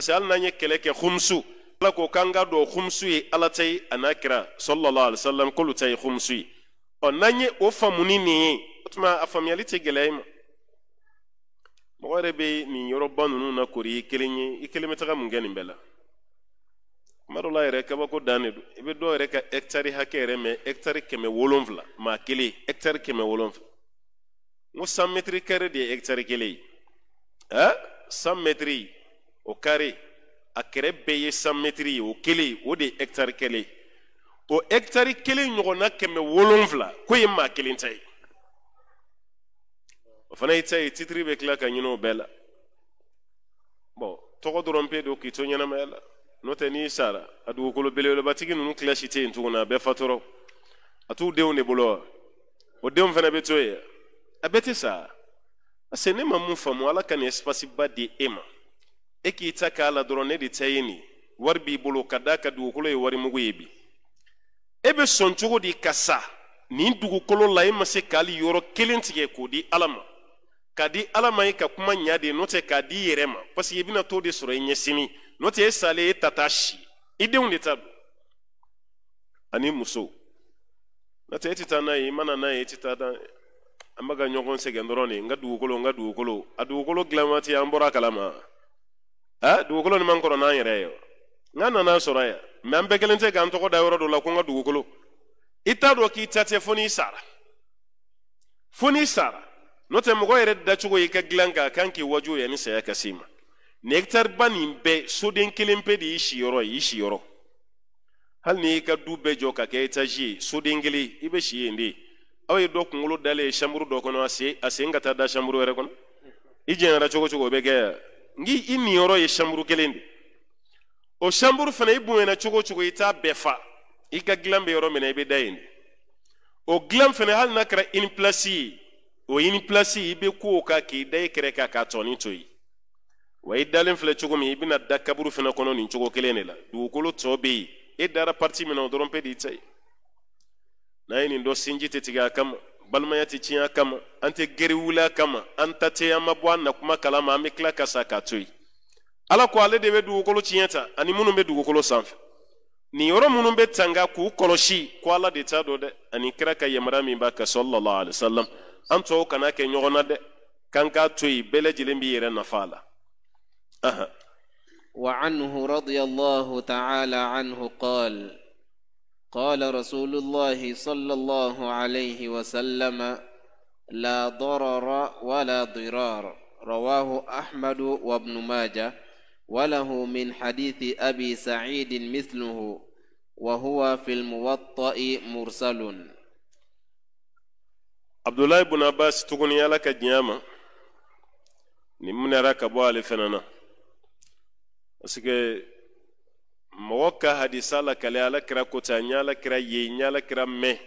parce que hali n'an ye kɛlɛ kɛ humusu ala ko k'an ka dɔn humusu ye ala ta ye a n'a kira sɔlɔlɔ alisalam k'olu ta ye humusu ye ɔ n'an ye o faamuni nin ye o tuma a faamuyali tɛ gɛlɛya i ma mɔgɔ yɛrɛ bɛ nin yɔrɔba ninnu na kori i kelen ye i kelen bɛ taga mun kɛ nin bɛɛ la kuma dɔ la yɛrɛ kabako dan de don i bɛ dɔw yɛrɛ ka hɛkitari hakɛ yɛrɛ mɛn hɛkitari kɛmɛ wolonfila maa kelen hɛkitari kɛmɛ wolonfila n ko san mɛtiri kɛrɛ de ye hɛkitari kelen ye ɛ san mɛtiri o kari a kɛrɛ bɛɛ ye san mɛtiri ye o kelen o de ye hɛkitari kelen o hɛkitari kelen ɲɔgɔnna kɛmɛ wolonfila ko ye maa kelen ta ye o fana y'i ta ye titiri bɛ tila ka ɲini o bɛɛ la bɔn tɔgɔ dɔrɔn pe don k'i to ɲɛnamaya la n'o tɛ n'i sara a dugukolo belebelebatigi ninnu kilasi tɛ yen tuguni a bɛɛ fatɔrɔ a t'u denw de bolo wa o denw fana bɛ to yen a bɛɛ tɛ sa parce que ne ma mun faamu ala ka nin ba di e ma. e k'i ta k'a la dɔrɔn ne de ta ye nin wari b'i bolo ka d'a ka dugukolo ye wari mugu ye bi e bɛ sɔn cogo di ka sa nin dugukolo la e ma se k'ali yɔrɔ kelen tigɛ k'o di ala ma k'a di ala ma e ka kuma ɲa de n'o tɛ k'a di i yɛrɛ ma parce que i bɛna t'o de sɔrɔ i ɲɛsini n'o tɛ e salen e ta t'a si i denw de ta don ani muso n'o tɛ e tɛ taa n'a ye i mana n'a ye e tɛ taa n'a an bɛ ka ɲɔgɔn sɛgɛn dɔrɔn de n ka dugukolo n ka dugukolo a dugukolo dilan waati an bɔra a kalama dugukolo ni mankɔrɔ n'an yɛrɛ ye n'a nana sɔrɔ yan mɛ an bɛɛ kelen tɛ k'an tɔgɔ da yɔrɔ dɔ la ko n ka dugukolo i t'a dɔn k'i ta tɛ fo n'i sara fo n'i sara n'o tɛ mɔgɔ yɛrɛ dacogo y'i ka dilan kan a kan k'i wajibi yanni saya ka s'i ma nin hɛkitari ba nin bɛɛ soden kelen pe de y'i siyɔrɔ ye i siyɔrɔ hali n'i y'i ka du bɛɛ jɔ ka kɛ etaji ye soden kelen i bɛ si yen de aw ye dɔ kunkolo dalen ye samuru dɔ kɔnɔ a sen a sen ka taa da samuru wɛrɛ kɔnɔ i jɛnyɛra cogo cogo o bɛ kɛ yan. ngi i niyɔrɔ ye sanburu kelen de o sanburu fana i bonyana cogo cogo i t'a bɛɛ fa i ka gilan bɛ yɔrɔ min i bɛ da yen de o gilan fana hali n'a kɛra une place ye o une place i bɛ ko o kan k'i da i kɛrɛ kan k'a tɔni to yen wa i dalen filɛ cogo min i bɛna da kaburu fana kɔnɔ nin cogo kelen de la dugukolo tɔ bɛ yen e dara parti min na o dɔrɔn pe de y'i ta ye n'a ye nin dɔ sinji tɛ tigɛ a kama balimaya tɛ tiɲɛ kama an tɛ wula kama an ta tɛ an ma bɔ an kuma kalama an bɛ tila ka sa k'a to yen ala ko ale de bɛ dugukolo tiɲɛ ta ani minnu bɛ dugukolo sanfɛ nin yɔrɔ minnu be tanga k'u kɔlɔsi ko ala de t'a dɔn dɛ ani kira ka yamaruya min b'a kan sɔlɔlɔ alisalam an tɔw kana kɛ ɲɔgɔn na dɛ k'an k'a to yen bɛɛ lajɛlen b'i yɛrɛ nafa la. وعنه رضي الله تعالى عنه قال قال رسول الله صلى الله عليه وسلم لا ضرر ولا ضرار رواه أحمد وابن ماجه وله من حديث أبي سعيد مثله وهو في الموطأ مرسل عبد الله بن عباس تغني لك جياما نمنا ركبوا لفننا أسكي mɔgɔ ka hadisa lakale ala kira kota n y'ala kira ye n y'ala kira mɛ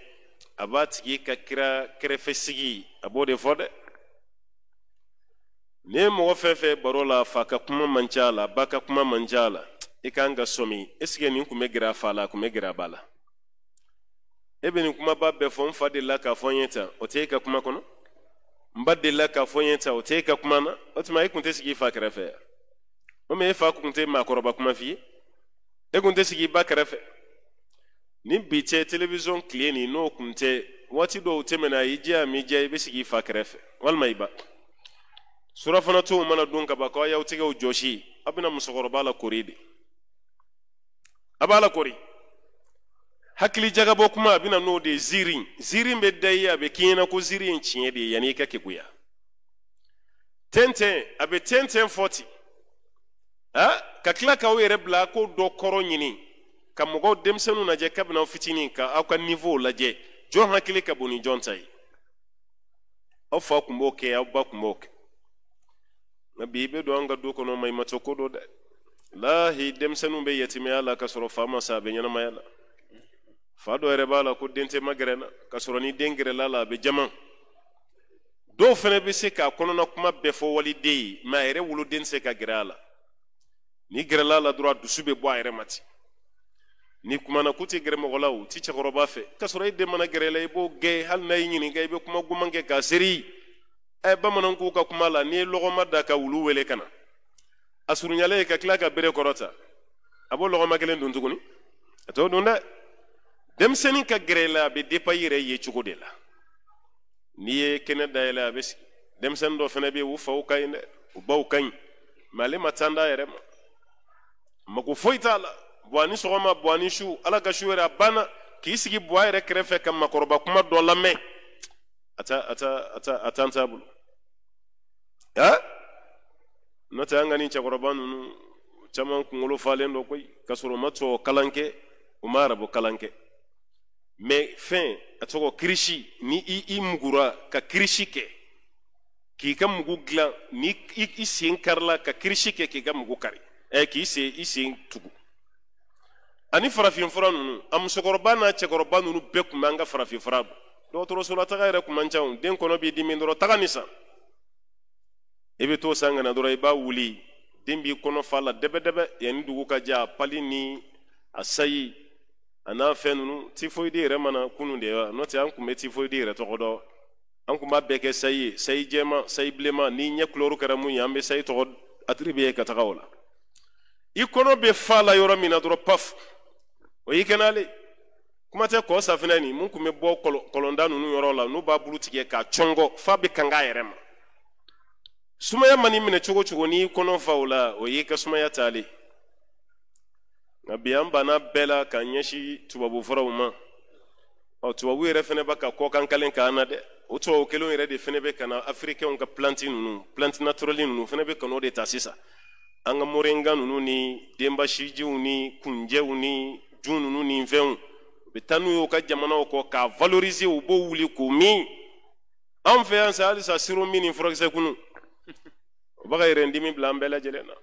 a b'a tigi ka kira kɛrɛfɛsigi a b'o de fɔ dɛ ni ye mɔgɔ fɛn fɛn baro la fa ka kuma man ca la ba ka kuma man ca la i e kan ka sɔmi esike nin kun bɛ gɛrɛ a fa la a kun bɛ gɛrɛ a ba la e bɛ nin kumaba bɛɛ fɔ n fa delila k'a fɔ n ye tan o tɛ e ka kuma kɔnɔ n ba delila k'a fɔ n ye tan o tɛ e ka kuma na o tuma e kun tɛ sigi i fa kɛrɛfɛ o mɛ e fa kun tɛ maakɔrɔba kuma f'i ye e kun tɛ sigi i ba kɛrɛfɛ ni bi tɛ telebisɔn tile ni n'o kun tɛ waati dɔw tɛmɛna i jɛ a m'i jɛ i bɛ sigi i fa kɛrɛfɛ walima i ba surafana tow mana dun ka ban ko a y'aw tɛgɛw jɔsi a bɛna musokɔrɔba la kori de a b'a la kori hakili jagabɔ kuma a bɛna n'o de ye ziiri ziiri bɛ da i ye a bɛ k'i ɲɛna ko ziiri ye tiɲɛ de ye yanni i ka keguya tɛntɛn a bɛ tɛntɛn fɔ ten ha ka tila k'aw yɛrɛ bila ko dɔ kɔrɔ ɲini ka mɔgɔw denmisɛnu lajɛ kabinaw fitini ka aw ka nivow lajɛ jɔn hakili ka boni jɔn ta ye aw fa kun b'o kɛ aw ba kun b'o kɛ nka bi i be don an ka du kɔnɔ maɲimato ko dɔ dɛ lahi denmisɛnu be yatimaya la ka sɔrɔ faa ma sa a be ɲɛnamaya la faa dɔ yɛrɛ b'a la ko den tɛ magɛrɛna ka sɔrɔ ni den gɛrɛla la a be jama dɔw fɛnɛ be se k'a kɔnɔna kuma bɛɛ fɔ waliden ye ma a yɛrɛ woloden tɛ se ka gɛrɛ a la n'i gɛrɛla la dɔrɔn a dusu bɛ bɔ a yɛrɛ ma ten n'i kumana ku ti gɛrɛ mɔgɔ la o ti cɛkɔrɔba fɛ k'a sɔrɔ i den mana gɛrɛ i la i b'o gɛn hali n'a y'i ɲininka i bɛ kuma goman kɛ k'a seri ɛ e bamananw k'u ka kuma la n'i ye lɔgɔma da ka wulu wele ka na a surunyalen ka tila ka bere kɔrɔta a b'o lɔgɔma kelen don tuguni a t'o don dɛ denmisɛnnin ka gɛrɛ la a bɛ depa i yɛrɛ ye cogo de la n'i ye kɛnɛ dayɛlɛ a bɛ sigi denmisɛnnin dɔ fana bɛ yen u faw ka ɲi dɛ u baw ka ɲi mɛ ale ma tan d'a yɛrɛ ma mago foyi t'a la buwa sɔgɔma buwa su ala ka su yɛrɛ a banna k'i sigi buwa yɛrɛ kɛrɛfɛ ka makɔrɔba kuma dɔ lamɛn a ta a ta a ta a t'a bolo ha n'o tɛ an ka nin cɛkɔrɔba ninnu caman kunkolo falen dɔ koyi k'a sɔrɔ u ma tubabu kalan kɛ u ma arabu kalan kɛ mɛ fɛn a tɔgɔ kirisi ni i i mugura ka kirisi kɛ k'i ka mugu dilan ni i sen karila ka kirisi kɛ k'i ka mugu kari ɛ eh, k'i sen i sen tugu ani farafinfura ninnu a musokɔrɔba n'a cɛkɔrɔba nunu bɛɛ tun b'an ka farafinfura dun dɔgɔtɔrɔsolataga yɛrɛ kun man ca o den kɔnɔ b'i dimi dɔrɔn taga nin san i bɛ t'o san ka na dɔrɔn i b'a wuli den b'i kɔnɔ fa la dɛbɛdɛbɛ yanni dugu ka jɛ a pali ni a sayi a n'a fɛn ninnu tifoyidi yɛrɛ mana kunun de wa n'o tɛ an tun bɛ tifoyidi yɛrɛ tɔgɔ dɔn an tun b'a bɛɛ kɛ sayi ye sayi jɛman sayi bilenman ni ɲɛ kulɛriw kɛra mun ye an bɛ sayi tɔgɔ atiri ka taga o la i kɔnɔ bɛ fa la yɔrɔ min na dɔrɔn paf o y'i kɛnɛyalen kuma tɛ kɔ safinɛ nin mun tun bɛ bɔ kɔlɔnda ninnu yɔrɔ la n'u b'a bulu tigɛ k'a cɔngɔ f'a bɛ kanga yɛrɛ ma sumaya man'i minɛ cogo cogo n'i kɔnɔ fa o la o y'i ka sumaya taalen nka bi an banna bɛɛ la k'an ɲɛsin tubabufuraw ma ɔ tubabu yɛrɛ fana b'a ka kɔkan kalen k'an na dɛ o tubabu kelenw yɛrɛ de fana bɛ ka na afirikɛnw ka planti ninnu planti naturali ninnu fana bɛ ka de ta sisan an ka morenga nunu ni denbasijiw ni kunjɛw ni jun nunu ni fɛnw u bɛ taa n'u ka jamanaw kɔ k'a valorize u b'o wuli k'o min an fɛ yan sa halisa siro min ni furakisɛ kunu o b'a ka yɛrɛndimi bila an bɛɛ lajɛlen na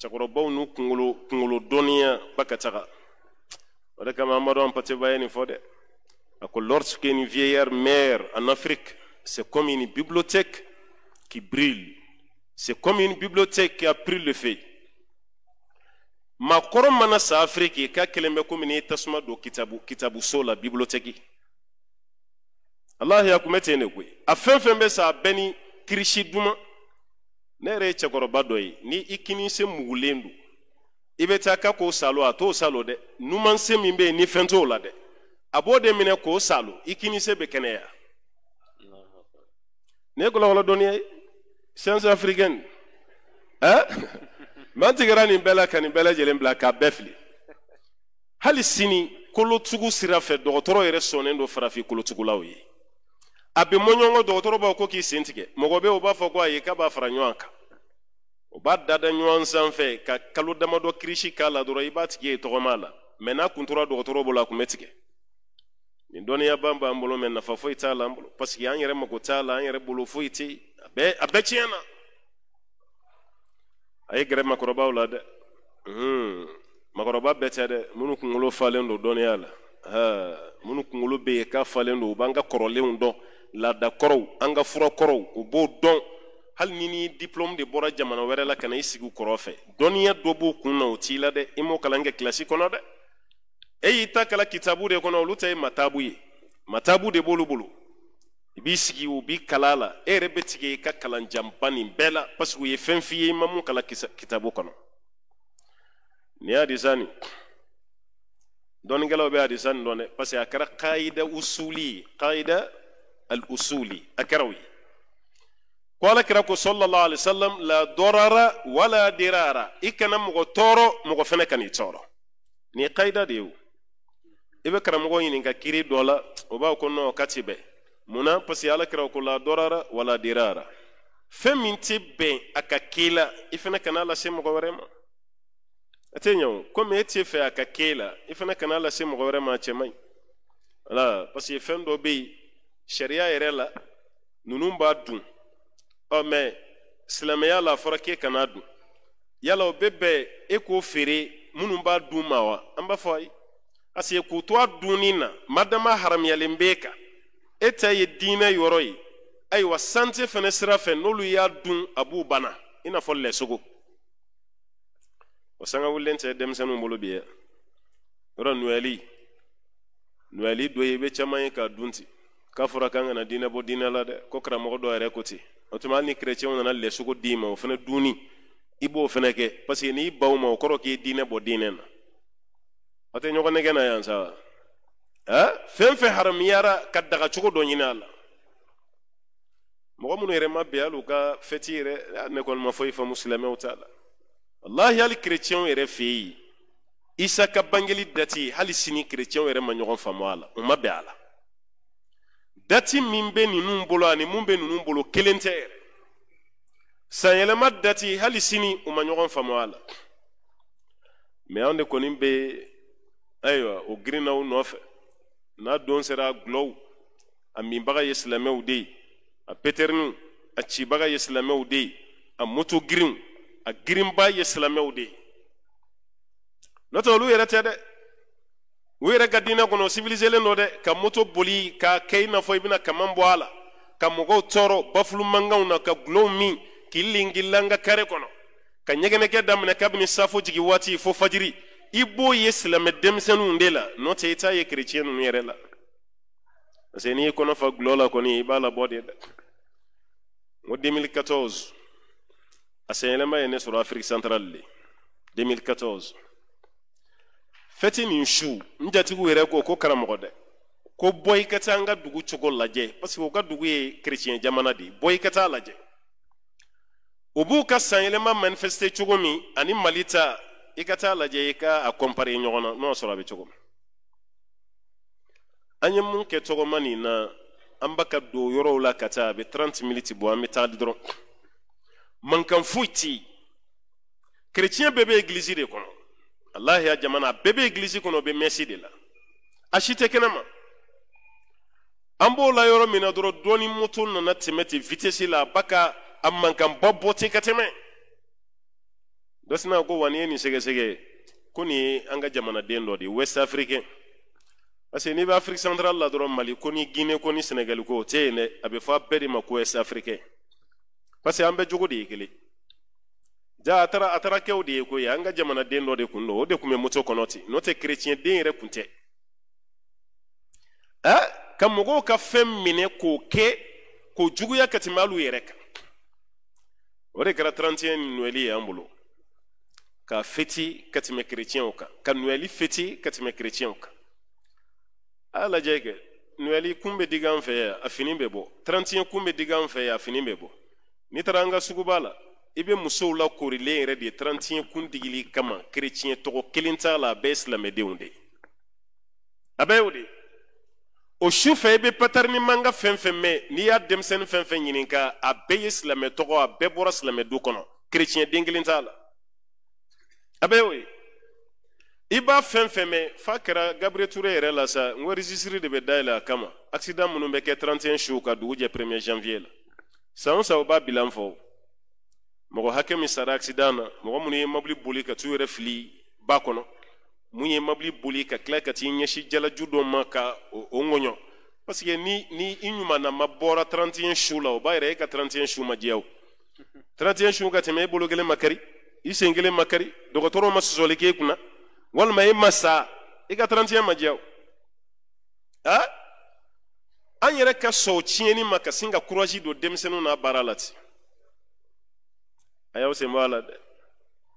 cɛkɔrɔbaw n'u kunkolo kunkolo dɔnniya ba ka taga o de kama amadu an pateba ye nin fɔ dɛ a ko lorsqu'une vieillère mère en Afrique c'est comme une bibliothèque qui brille C'est comme une bibliothèque qui a pris le feu. maakɔrɔ mana sa afrique e k'a kelen bɛ komi n'i tasuma don kitabu kitabu so la bibiloteki alahi a kun bɛ de koyi a fɛn fɛn bɛ sa a e bɛɛ e, ni kirisi duman ne yɛrɛ ye cɛkɔrɔba dɔ ye ni i kinise mugulen don i bɛ taa k'a k'o salo a t'o salo dɛ numanse min bɛ yen ni fɛn t'o la dɛ a b'o de minɛ k'o salo i kinise bɛ kɛnɛya ne ye gɔlɔgɔlɔ dɔnniya ye sciences africaine hein? mantigɛra nin bɛɛ la ka nin bɛɛ lajɛlen bila k'a bɛɛ fili hali sini kolotugu sira fɛ dɔgɔtɔrɔ yɛrɛ sɔnnen do farafin kolotugulaw ye a bɛ mɔɲɔgɔn dɔgɔtɔrɔ b'a ko k'i sen tigɛ mɔgɔ bɛ o b'a fɔ ko ayi k'a b'a fara ɲɔgɔn kan o b'a dada ɲɔgɔn sanfɛ ka kalo damadɔ kirisi k'a la dɔrɔn i b'a tigi ye tɔgɔma la mɛ n'a kun tora dɔgɔtɔrɔ bolo a kun bɛ tigɛ nin dɔnniya ban b'an bolo mɛ nafa foyi t'a la an bolo paseke an yɛrɛ mako t'a la an yɛrɛ bolo foyi tɛ yen bɛɛ a bɛɛ tiɲɛna a ye gɛrɛ makɔrɔbaw la dɛ hmm. makɔrɔba bɛɛ tɛ dɛ minnu kunkolo falen don dɔnniya la minnu kunkolo bɛ yen k'a falen don u b'an ka kɔrɔlenw dɔn laada kɔrɔw an ka fura kɔrɔw u b'o dɔn hali ni ni diplɔmu de bɔra jamana wɛrɛ la ka na i sigi u kɔrɔ fɛ dɔnniya dɔ b'u kun na o t'i la dɛ i m'o kalan kɛ kilasi kɔnɔ dɛ e y'i ta kalan kitabu de kɔnɔ olu ta ye matabu ye matabu de b'olu bolo i b'i sigi u b'i kala a la e yɛrɛ bɛ tigɛ i ka kalanjanba nin bɛɛ la parce u ye fɛn f'i i ma mun kalan kitabu kɔnɔ nin hadisa nin bɛ hadisa dɔn dɛ parce a kɛra kaida usuli kaida al-usuli a kɛra o ye ko alakira ko sallallahu alaihi wasallam la dɔrara wala dirara i kana mɔgɔ tɔɔrɔ mɔgɔ fana kana i tɔɔrɔ nin ye kaida de ye o i bɛ karamɔgɔ ɲininka kiri dɔ la o b'a ko nɔn o ka ti bɛn muna parce que ala kira ko la dɔrara wala dirara fɛn min tɛ bɛn a ka k'i la i fana kana lase mɔgɔ wɛrɛ ma a tɛ ɲɛ o komi e tɛ fɛ a ka k'e la i fana kana lase mɔgɔ wɛrɛ ma a cɛ man ɲi parce que fɛn dɔ bɛ yen sariya yɛrɛ la ninnu b'a dun ɔ mɛ silamɛya la a fɔra k'e kana dun yala o bɛ bɛn e k'o feere minnu b'a dun ma wa an b'a fɔ ayi parce que k'u to a dunni na madama haramuyalen b'e kan e ta ye diinɛ yɔrɔ ye ayiwa sante fɛnɛ sira fɛ n'olu y'a dun a b'u bana i n'a fɔ lɛsogo o sanga wulilen tɛ denmisɛnninw bolo bi yɛ yɔrɔ nuyali nuyali dɔ ye i be caman ye k'a dun ten k'a fɔra k'an kana diinɛ bɔ diinɛ la dɛ ko karamɔgɔ dɔ yɛrɛ ko ten o tuma hali ni kerecɛnw nana lɛsogo d'i ma o fana dunni i b'o fana kɛ parce n'i baw ma o kɔrɔ k'i diinɛ bɔ diinɛ na aw tɛ ɲɔgɔn nɛgɛ na yan sa wa fɛn fɛn haramuyara ka daga cogo dɔ ɲini a la mɔgɔ minnu yɛrɛ ma bɛn hali u ka fɛti yɛrɛ ne kɔni ma foyi faamu silamɛw t'a la walahi hali kerecɛnw yɛrɛ fɛ yen isa ka bangeli dati hali sini kerecɛnw yɛrɛ ma ɲɔgɔn faamu a la u ma bɛn a la dati min bɛ ninnu bolo ani mun bɛ ninnu bolo kelen tɛ yɛrɛ sanyɛlɛma dati hali sini u ma ɲɔgɔn faamu a la mɛ anw de kɔni bɛ ayiwa o girinnaw nɔfɛ n'a don sera gulɔw a minbaga ye silamɛw de ye a petɛriniw a cibaga ye silamɛw de ye a moto girinw a girinba ye silamɛw de ye n'o tɛ olu yɛrɛ tɛ dɛ u yɛrɛ ka diinɛ kɔnɔ civiliselen dɔ dɛ ka moto boli k'a kɛ i n'a fɔ i bɛna kaman bɔ a la ka mɔgɔw tɔɔrɔ bafulumankanw na ka gulɔw min k'i linkila n ka kare kɔnɔ ka ɲɛgɛnɛkɛ daminɛ kabini safo jigi waati fo fajiri i b'o ye silamɛ denmisɛnninw de la n'o tɛ i t'a ye kerecɛn ninnu yɛrɛ la parce que n'i ye kɔnɔ fa gulɔ la kɔni i b'a labɔ de dɛ n ko 2014 a sanyɛlɛma ye ne sɔrɔ afiriki santarali de 2014 fɛti nin su n jatigiw yɛrɛ ko ko karamɔgɔ dɛ ko bɔ i ka taa ka dugu cogo lajɛ parce que u ka dugu ye kerecɛn jamana de ye bɔ i ka taa lajɛ u b'u ka sanyɛlɛma manifeste cogo min ani mali ta i ka taa lajɛ i ka a kɔnpare ɲɔgɔn na n'o sɔrɔ a bɛ cogo min an ye mun kɛ tɔgɔma nin na an ba ka don yɔrɔw la ka taa a bɛ trente minutes bɔ an bɛ taa dɔrɔn mankan foyi tɛ yen kerecɛn bɛɛ bɛ egilizi de kɔnɔ alahi a bɛɛ bɛ egilizi kɔnɔ o bɛ mɛsi de la a si tɛ kɛnɛma an b'o la yɔrɔ min na dɔrɔn dɔɔni moto nana tɛmɛ ten vitesse la a ba ka a mankanba bɔ ten ka tɛmɛ dɔ sina ko wa n'i ye nin sɛgɛsɛgɛ ko nin ye an ka jamanaden dɔ de west africain parce que n'i bɛ afiriki santarali la dɔrɔn mali ko ni guinée ko ni sénégali ko o tɛ yen dɛ a bɛ fɔ a bɛɛ de ma ko west africain parce que an bɛɛ jogo de ye kelen ja a taara a taara kɛw de ye ko ye an ka jamanaden dɔ de kun don o de kun bɛ moto kɔnɔ ten n'o tɛ den yɛrɛ kun tɛ ɛ ka mɔgɔw ka fɛn minɛ k'o kɛ k'o juguya ka tɛmɛ hali u yɛrɛ kan o de kɛra 31 noël ye an bolo ka feti ka tɛmɛ kerecɛnw kan ka nuyali feti ka tɛmɛ kerecɛnw kan a lajɛ kɛ nuyali kun be digi an fɛ yan a fini bɛ bɔ tarantiyɛn kun be digi an fɛ yan a fini bɛ bɔ n'i tara an ka suguba la i be musow la korilen yɛrɛ de tarantiyɛn kun digili kama kerecɛn tɔgɔ kelen t'a la a bɛɛ ye silamɛdenw de a bɛɛ y'o de o su fɛ i be patari ni manga fɛn fɛn mɛn n'i y'a denmisɛni fɛn fɛn ɲininka a bɛɛ ye silamɛ tɔgɔ a bɛɛ bɔra silamɛ du kɔnɔ kerecɛnden kelen t'a la a bɛ y'o ye i b'a fɛn fɛn mɛn f'a kɛra gabriel ture yɛrɛ la sa n ko registre de bɛ dayɛlɛ a kama accident minnu bɛ kɛ 31 su ka dugu jɛ 1er janvier la san o san u b'a bilan fɔ mɔgɔ hakɛ min sara accident na mɔgɔ minnu ye mobili boli ka t'u yɛrɛ fili ba kɔnɔ mun ye mobili boli ka tila ka t'i ɲɛsin jalaju dɔ ma ka o ŋɔɲɔ parce que ni ni i ma bɔra 31 su la o b'a yɛrɛ e ka 31 su ma diya o 31 su ka tɛmɛ e bolo kelen ma kari i sen kelen ma kari dɔgɔtɔrɔw ma sɔsɔli k'e kunna walima e ma sa i e ka tarantiyɛn ma diya o a an yɛrɛ ka sɔn tiɲɛni ma ka sin ka kurazi don denmisɛnninw n'a baara la ten a y'aw sen bɔ a la dɛ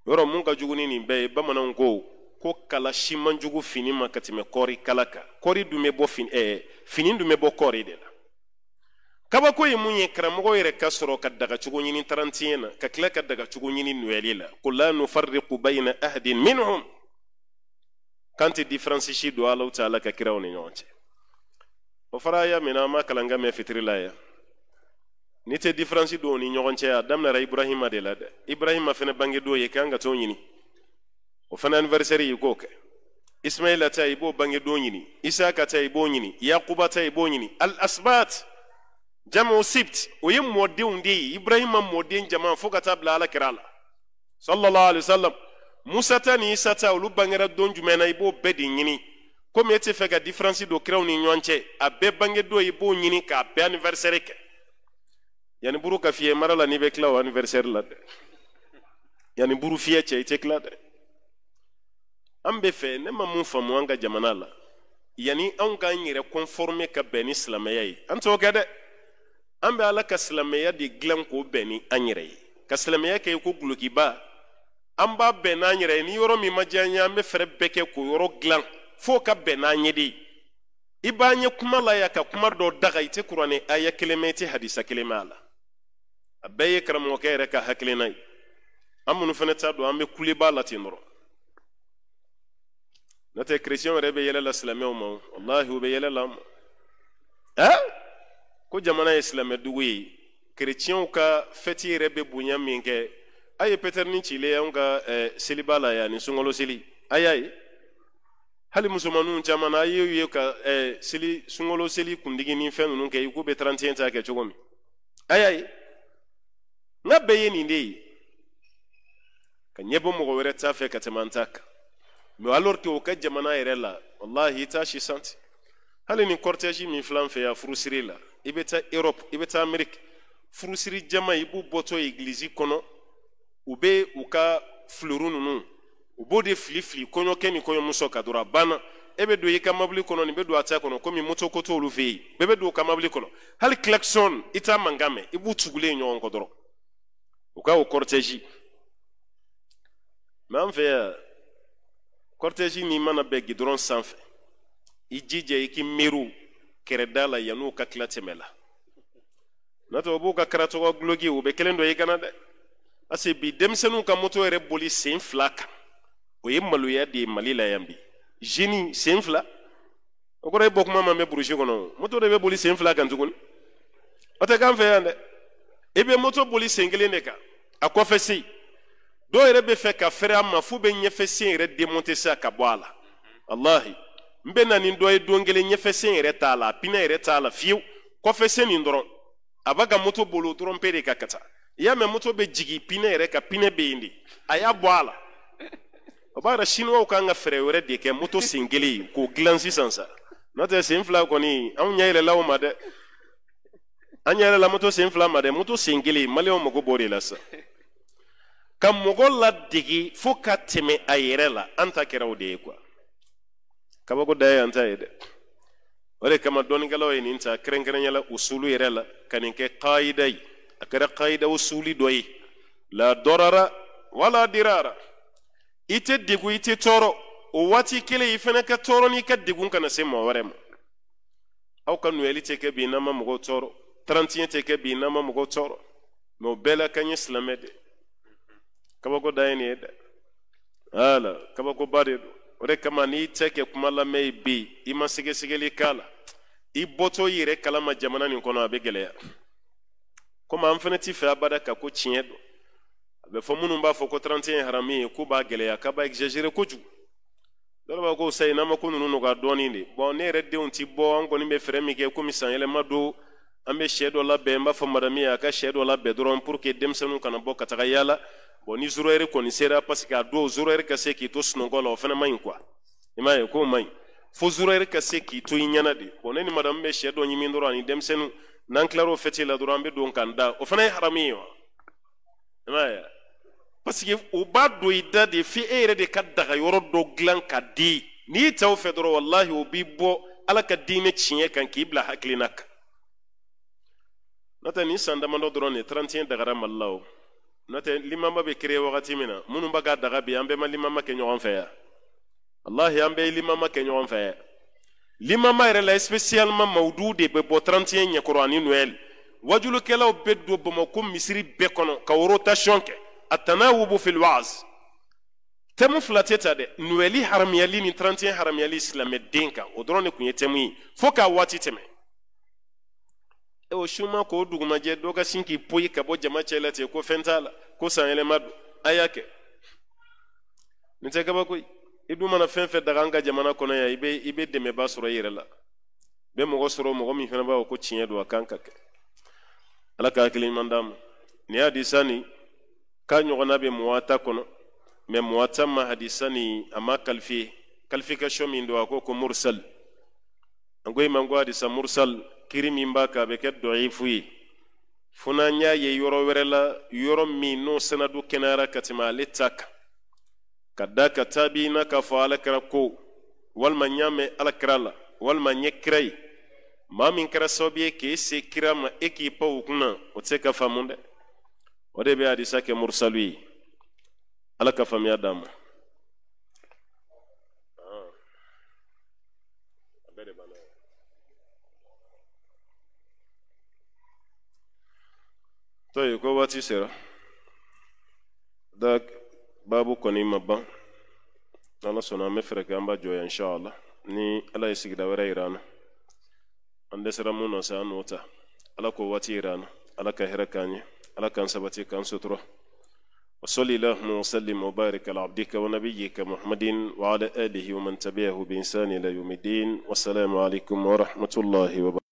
yɔrɔ mun ka jugu ni nin bɛɛ ye bamananw ko ko kala si man jugu fini ma ka tɛmɛ kɔɔri kala kan kɔɔri dun bɛ bɔ fini ɛɛ eh, fini dun bɛ bɔ kɔɔri de la kabako ye mun ye karamɔgɔ yɛrɛ ka sɔrɔ ka dagacogo ɲini tarantiyɛ na ka tila ka dagacogo ɲini nuyali la ko la nufarriqu bayna ahadin minhum kan tɛ diferansi si don alaw ta ka kiraw ni ɲɔgɔn cɛ o fara y'a mina ma kalan ka mɛn fitiri la ya ni tɛ diferansi don ni ɲɔgɔn cɛ a daminɛra ibrahima de la dɛ ibrahima fɛnɛ bange don ye kan ka t'o ɲini o fana anniversaire i k'o kɛ ismaila ta i b'o bange don ɲini isaka ta i b'o ɲini yakuba ta i b'o ɲini al asbat jamu sibt o ye mɔdenw de ye ibrahima mɔden jama fo ka taa bila ala kɛra la sallallahu alaihi wasallam musa ta ni isa ta olu bangera don jumɛn na i b'o bɛɛ de ɲini komi e tɛ fɛ ka diferansi don kiraw ni ɲɔgɔn cɛ a bɛɛ bange don i b'o ɲini k'a bɛɛ anniversaire kɛ yanni buru ka fiyɛ mara la n'i bɛ tila o anniversaire la dɛ yanni buru fiyɛ cɛ i tɛ tila dɛ an bɛ fɛ ne ma mun faamu an ka jamana la yanni anw k'an yɛrɛ conformer ka bɛn ni silamɛya ye an t'o kɛ dɛ an bɛ ala ka silamɛya de dilan k'o bɛn ni an yɛrɛ ye ka silamɛya kɛ ko gulokiba an b'a bɛn n'an yɛrɛ ye ni yɔrɔ min ma diya an ye an bɛ bɛɛ kɛ k'o yɔrɔ gilan fo ka bɛn n'an ye de i b'an ye kuma la ya ka kuma dɔ daga i tɛ kuranɛ aya kelen i tɛ hadisa kelen mɛn a la a bɛɛ ye karamɔgɔkɛ yɛrɛ ka hakilina ye an minnu fana t'a don an bɛ kuleb'a la ten dɔrɔn n'o tɛ kerecɛnw yɛrɛ bɛ yɛlɛ la silamɛw ma wallahi u bɛ yɛlɛ la ma ko jamana ye silamɛ ye kereciyɛnw ka fɛti yɛrɛ bɛ bonya min kɛ a ye pɛtɛrinin cilen anw ka eh, seliba la yan ni sunkalo seli a y'a ye hali musomaninw caman na a y'u ye ka eh, seli sunkalo seli kuntigi ni fɛn ninnu kɛ i k'u bɛ 31 ta kɛ cogo min a y'a ye nka bɛɛ ye nin de ye ka ɲɛbɔ mɔgɔ wɛrɛ ta fɛ ka tɛmɛ an ta kan mɛ alors que o ka jamana yɛrɛ la walahi i t'a si santi hali ni cortège min filɛ fɛ yan furusiri la i bɛ taa europe i bɛ taa ameriki furusiri jama i b'u bɔtɔ egilizi kɔnɔ u bɛ u ka filoru ninnu u b'o de fili fili kɔɲɔkɛ ni kɔɲɔmuso ka dɔrɔn a banna e bɛ don i ka mobili kɔnɔ nin bɛ don a ta kɔnɔ komi moto ko t'olu fɛ yen bɛɛ bɛ don u ka mobili kɔnɔ hali klaxon i t'a mankan mɛn i b'u tugulen ɲɔgɔn kɔ dɔrɔn u ka o cortège mɛ an fɛ yan cortège n'i mana bɛn gidɔrɔn sanfɛ i jija i k'i miiriw kɛrɛda la yan'u ka tila tɛmɛ la n'o tɛ o b'u ka karatɔgɔ guloki o bɛ kelen dɔ i kana dɛ parce que bi denmisɛnninw ka moto yɛrɛ boli sen fila kan o ye maloya de ye mali la yan bi zeni sen fila o kɔrɔ e bɔ kuma ma mɛn burusi kɔnɔ moto de bɛ boli sen fila kan tuguni o tɛ k'an fɛ yan dɛ i bɛ moto boli sen kelen de kan a kɔfɛ sen dɔw yɛrɛ bɛ fɛ ka fɛrɛ a ma f'u bɛ ɲɛfɛ sen yɛrɛ démonter sisan ka bɔ a la walahi. n bɛ na nin dɔ ye don kelen ɲɛfɛsen yɛrɛ t'a la pinɛ yɛrɛ t'a la fiyewu kɔfɛsen nin dɔrɔn a b'a ka moto bolo dɔrɔn pe de ka ka i y'a mɛn moto bɛ jigin pinɛ yɛrɛ ka pinɛ bɛ yen de a y'a bɔ a la o b'a yɛrɛ siniwaw kan ka fɛɛrɛ wɛrɛ de kɛ moto sen kelen k'o dilan sisan sa n'o tɛ sen fila kɔni anw ɲɛ yɛlɛla o ma dɛ an ɲɛ yɛlɛla moto sen fila ma dɛ moto sen kelen maliyɛnw mago b'o de la sa ka mɔgɔ ladege fo ka tɛmɛ a yɛrɛ la an ta kɛra o de ye kuwa kabako da ye yan ta ye dɛ o de kama dɔnnikɛlaw ye kren ta kɛrɛnkɛrɛnya usulu yɛrɛ la ka nin kɛ akara qaida usuli doyi la dɔrara wala dirara ite digu ite toro o wati kile i ka toro n'i ka digun kana se mo wɛrɛ aw kan weli te ke bina ma mɔgɔw toro 31 te ke bina ma mɔgɔw toro no bela kan islamede ka ɲɛ silamɛ kabako da ye nin ala kabakoba de don o de kama n'i tɛ kɛ kuma lamɛn bi i ma sɛgɛsɛgɛli k'a la i bɔtɔ i yɛrɛ kalama jamana nin kɔnɔ a bɛ gɛlɛya komi an fana ti fɛ abada ka ko tiɲɛ dɔn a bɛ fɔ minnu b'a fɔ ko 31 ye harami ye ko b'a gɛlɛya k'a b'a exagéré kojugu dɔw b'a ko sayi n'an ma ko ninnu nɔgɔya dɔɔnin de ne yɛrɛ denw ti bɔ an kɔni bɛ fɛɛrɛ min kɛ komi san don an bɛ sɛ dɔ labɛn n b'a fɔ madame ye a ka sɛ dɔ labɛn dɔrɔn pour que denmisɛnninw kana bɔ ka taga yaala bon ni zoro ɛri kɔni sera parce que a dɔw zoro ɛri ka se k'i to sunɔgɔ la o fana man ɲi quoi i m'a ye k'o man ɲi fo zoro ɛri ka se k'i to i ɲɛna de bon ne ni madame bɛ sɛ dɔ ɲimi dɔrɔn ani denmisɛnninw n'an tilar'o fɛti la dɔrɔn an bɛ don k'an da o fana ye haramu ye wa i m'a ye parce que o b'a don i da de f'i e yɛrɛ de ka daga yɔrɔ dɔ dilan ka di n'i y'i ta o fɛ dɔrɔn walahi o b'i bɔ ala ka diinɛ tiɲɛ kan k'i bila hakilina kan n'o tɛ nin san damadɔ dɔrɔn de 31 dagara mali la o nate limanba limama bɛ wagati min na munu b'a ka daga bi an bɛɛ ma limama kɛ ɲɔgɔn fɛ ya walahi an be ye limama kɛ ɲɔgɔn fɛ limanba limama yɛrɛ la spécialement mawudu de be bɔ 31 ɲɛkɔrɔ ani noel wajulukɛlaw be do bamakɔ misiri bɛɛ kɔnɔ ka rotation kɛ a tana wubu temu waaz tɛmu fila tɛ ta dɛ noël haramuyali ni 31 haramuyali silamɛden kan o dɔrɔn de kun ye tɛmu ye fo k'a waati tɛmɛ o suma k'o dugumajɛ dɔ ka sin k'i poyi ka bɔ jama cɛ la ten ko fɛn t'a la ko sanyɛlɛma don a y'a kɛ nin tɛ kabako ye i dun mana fɛn fɛn daga an ka jamana kɔnɔ yan i bɛ i bɛ dɛmɛba sɔrɔ i yɛrɛ la i bɛ mɔgɔ sɔrɔ mɔgɔ min fana b'a fɔ ko tiɲɛ don a kan ka kɛ ala ka hakili ɲuman d'a ma nin hadisa nin k'a ɲɔgɔnna bɛ muwata kɔnɔ mɛ muwata ma hadisa nin a ma kalifiye kalifikasiyɔn min don a ko ko mursal an ko i ma ko hadisa mursal kiri min b'a kan a bɛ kɛ dɔyifu ye fo n'an y'a ye yɔrɔ wɛrɛ la yɔrɔ min n'o sanadu kɛnɛyara ka tɛmɛ ale ta kan ka da ka taabi na k'a fɔ alakira ko walima n y'a mɛn alakira la walima n ye kira ye maa min kɛra sababu ye k'e se kira ma e k'i pan o kunna o tɛ se ka faamu dɛ o de bɛ hadisa kɛ murusalu ye ala ka faamuya d'a ma. طيب ko waati sera da baabu kɔni ma ban n'ala sɔnna an bɛ fɛɛrɛ kɛ an b'a jɔ yan inshallah ni ala ye sigida wɛrɛ yira an na an dɛsɛra mun nɔfɛ an n'o ta ala k'o waati yira an na ala ka hɛrɛ k'an ye ala k'an sabati k'an sutura وصل اللهم وسلم وبارك على عبدك ونبيك محمد وعلى آله ومن تبعه بإنسان إلى يوم الدين والسلام عليكم ورحمة الله وبركاته